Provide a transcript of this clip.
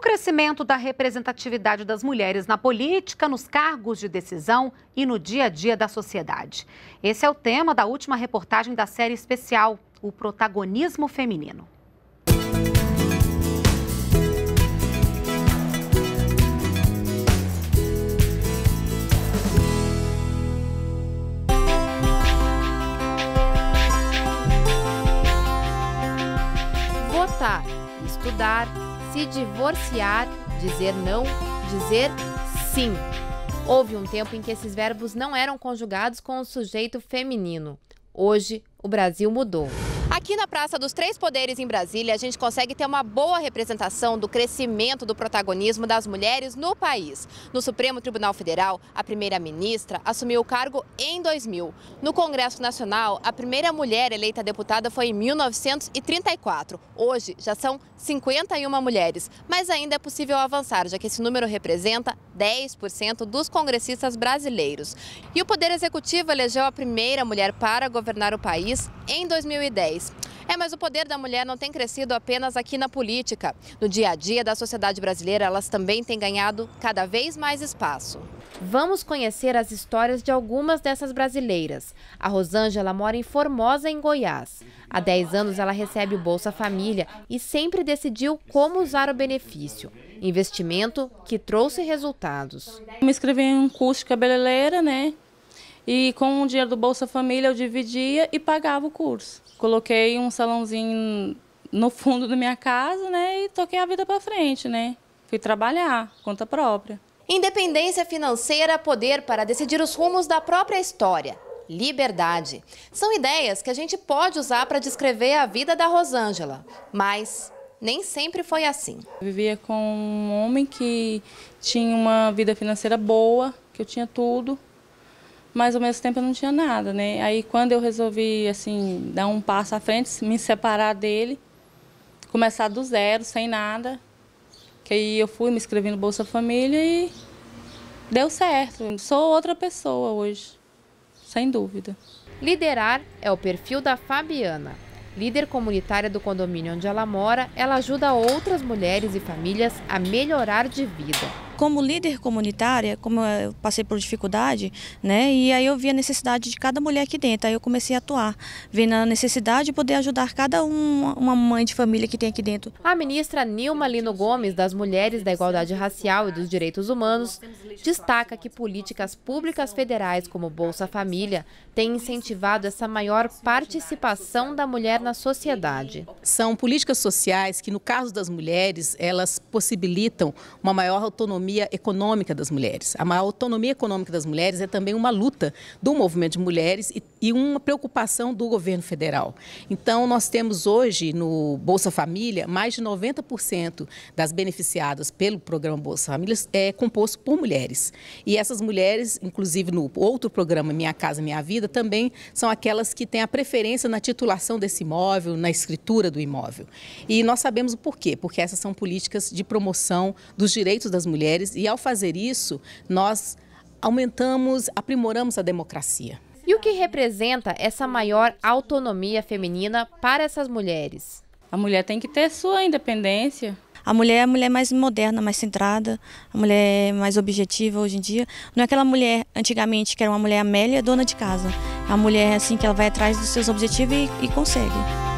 O crescimento da representatividade das mulheres na política, nos cargos de decisão e no dia a dia da sociedade. Esse é o tema da última reportagem da série especial, O Protagonismo Feminino. Votar, estudar se divorciar, dizer não, dizer sim. Houve um tempo em que esses verbos não eram conjugados com o sujeito feminino. Hoje, o Brasil mudou. Aqui na Praça dos Três Poderes, em Brasília, a gente consegue ter uma boa representação do crescimento do protagonismo das mulheres no país. No Supremo Tribunal Federal, a primeira-ministra assumiu o cargo em 2000. No Congresso Nacional, a primeira mulher eleita deputada foi em 1934. Hoje, já são 51 mulheres, mas ainda é possível avançar, já que esse número representa 10% dos congressistas brasileiros. E o Poder Executivo elegeu a primeira mulher para governar o país em 2010. É, mas o poder da mulher não tem crescido apenas aqui na política. No dia a dia da sociedade brasileira, elas também têm ganhado cada vez mais espaço. Vamos conhecer as histórias de algumas dessas brasileiras. A Rosângela mora em Formosa, em Goiás. Há 10 anos ela recebe o Bolsa Família e sempre decidiu como usar o benefício. Investimento que trouxe resultados. Me inscrevi em um curso de cabeleireira, é né? E com o dinheiro do Bolsa Família eu dividia e pagava o curso. Coloquei um salãozinho no fundo da minha casa, né, e toquei a vida para frente, né? Fui trabalhar, conta própria. Independência financeira, é poder para decidir os rumos da própria história liberdade. São ideias que a gente pode usar para descrever a vida da Rosângela, mas nem sempre foi assim. Eu vivia com um homem que tinha uma vida financeira boa, que eu tinha tudo, mas ao mesmo tempo eu não tinha nada, né? Aí quando eu resolvi, assim, dar um passo à frente, me separar dele, começar do zero, sem nada, que aí eu fui, me inscrevi no Bolsa Família e deu certo. Sou outra pessoa hoje, sem dúvida. Liderar é o perfil da Fabiana. Líder comunitária do condomínio onde ela mora, ela ajuda outras mulheres e famílias a melhorar de vida como líder comunitária, como eu passei por dificuldade, né? E aí eu vi a necessidade de cada mulher aqui dentro. Aí eu comecei a atuar, vendo a necessidade de poder ajudar cada uma mãe de família que tem aqui dentro. A ministra Nilma Lino Gomes, das Mulheres da Igualdade Racial e dos Direitos Humanos, destaca que políticas públicas federais como Bolsa Família têm incentivado essa maior participação da mulher na sociedade. São políticas sociais que, no caso das mulheres, elas possibilitam uma maior autonomia autonomia econômica das mulheres. A autonomia econômica das mulheres é também uma luta do movimento de mulheres e, e uma preocupação do governo federal. Então, nós temos hoje no Bolsa Família mais de 90% das beneficiadas pelo programa Bolsa Família é composto por mulheres. E essas mulheres, inclusive no outro programa Minha Casa Minha Vida, também são aquelas que têm a preferência na titulação desse imóvel, na escritura do imóvel. E nós sabemos o porquê, porque essas são políticas de promoção dos direitos das mulheres mulheres, e ao fazer isso, nós aumentamos, aprimoramos a democracia. E o que representa essa maior autonomia feminina para essas mulheres? A mulher tem que ter sua independência. A mulher é a mulher mais moderna, mais centrada, a mulher mais objetiva hoje em dia. Não é aquela mulher antigamente que era uma mulher Amélia, dona de casa. É a mulher assim que ela vai atrás dos seus objetivos e, e consegue.